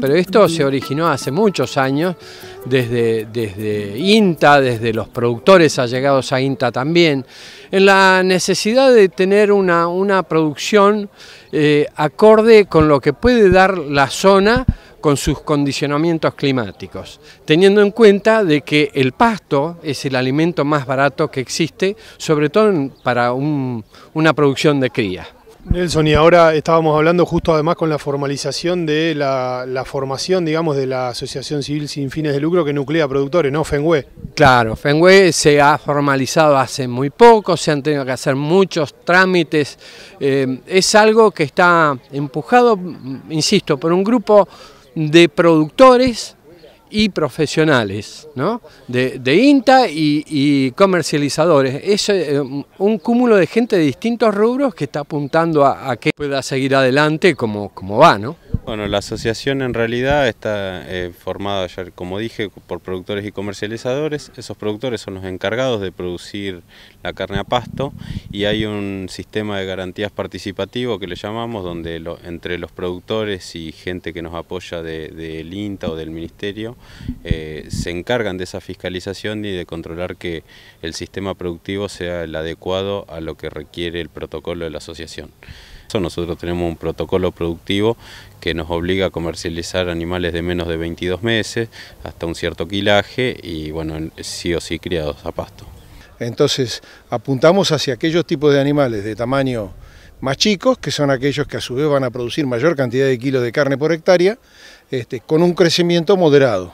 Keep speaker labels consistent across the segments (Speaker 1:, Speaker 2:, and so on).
Speaker 1: Pero esto se originó hace muchos años, desde, INTA, desde los productores allegados a INTA también, en la necesidad de tener una, producción eh, acorde con lo que puede dar la zona con sus condicionamientos climáticos, teniendo en cuenta de que el pasto es el alimento más barato que existe, sobre todo para una producción de cría.
Speaker 2: Nelson, y ahora estábamos hablando justo además con la formalización de la, formación, digamos, de la Asociación Civil Sin Fines de Lucro que nuclea productores, ¿no? FENWE.
Speaker 1: Claro, FENUE se ha formalizado hace muy poco, se han tenido que hacer muchos trámites. Eh, es algo que está empujado, insisto, por un grupo de productores y profesionales, ¿no? de, de INTA y, y, comercializadores. Es eh, un cúmulo de gente de distintos rubros que está apuntando a, que pueda seguir adelante como, como va. ¿no?
Speaker 3: Bueno, la asociación en realidad está eh, formada, como dije, por productores y comercializadores. Esos productores son los encargados de producir la carne a pasto y hay un sistema de garantías participativo que le llamamos, donde entre los productores y gente que nos apoya del de, INTA o del Ministerio, eh, se encargan de esa fiscalización y de controlar que el sistema productivo sea el adecuado a lo que requiere el protocolo de la asociación. Nosotros tenemos un protocolo productivo que nos obliga a comercializar animales de menos de 22 meses hasta un cierto quilaje y bueno, sí o sí criados a pasto.
Speaker 4: Entonces apuntamos hacia aquellos tipos de animales de tamaño más chicos, que son aquellos que a su vez van a producir mayor cantidad de kilos de carne por hectárea, este, con un crecimiento moderado.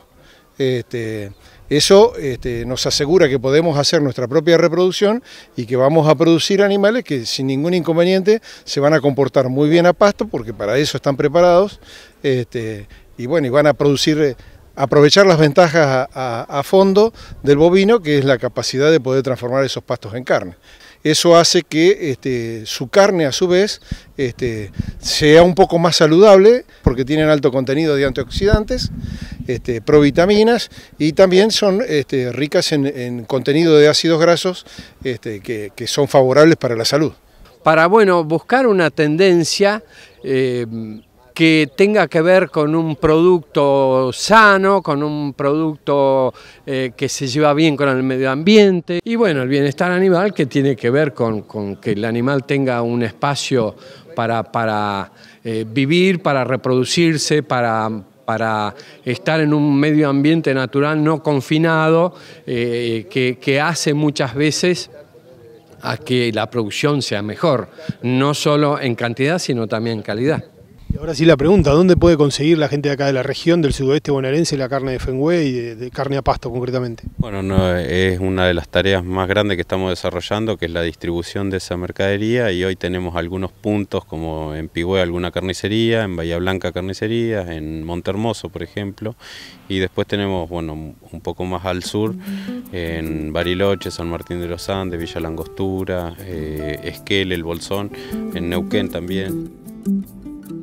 Speaker 4: Este, eso este, nos asegura que podemos hacer nuestra propia reproducción y que vamos a producir animales que sin ningún inconveniente se van a comportar muy bien a pasto porque para eso están preparados este, y bueno, y van a producir eh, aprovechar las ventajas a, fondo del bovino, que es la capacidad de poder transformar esos pastos en carne. Eso hace que este, su carne, a su vez, sea un poco más saludable, porque tienen alto contenido de antioxidantes, este, provitaminas y también son este, ricas en, contenido de ácidos grasos este, que, son favorables para la salud. Para bueno, buscar una tendencia eh, que tenga que
Speaker 1: ver con un producto sano, con un producto eh, que se lleva bien con el medio ambiente y bueno, el bienestar animal que tiene que ver con, que el animal tenga un espacio para, para eh, vivir, para reproducirse, para para estar en un medio ambiente natural no confinado, eh, que, que hace muchas veces a que la producción sea mejor, no solo en cantidad, sino también en calidad
Speaker 2: ahora sí la pregunta, ¿dónde puede conseguir la gente de acá de la región, del sudoeste bonaerense, la carne de Fenway y de, carne a pasto concretamente?
Speaker 3: Bueno, es una de las tareas más grandes que estamos desarrollando, que es la distribución de esa mercadería y hoy tenemos algunos puntos como en Pigüé alguna carnicería, en Bahía Blanca carnicerías, en Montermoso por ejemplo, y después tenemos, bueno, un poco más al sur, en Bariloche, San Martín de los Andes, Villa Langostura, eh, Esquel, El Bolsón, en Neuquén también.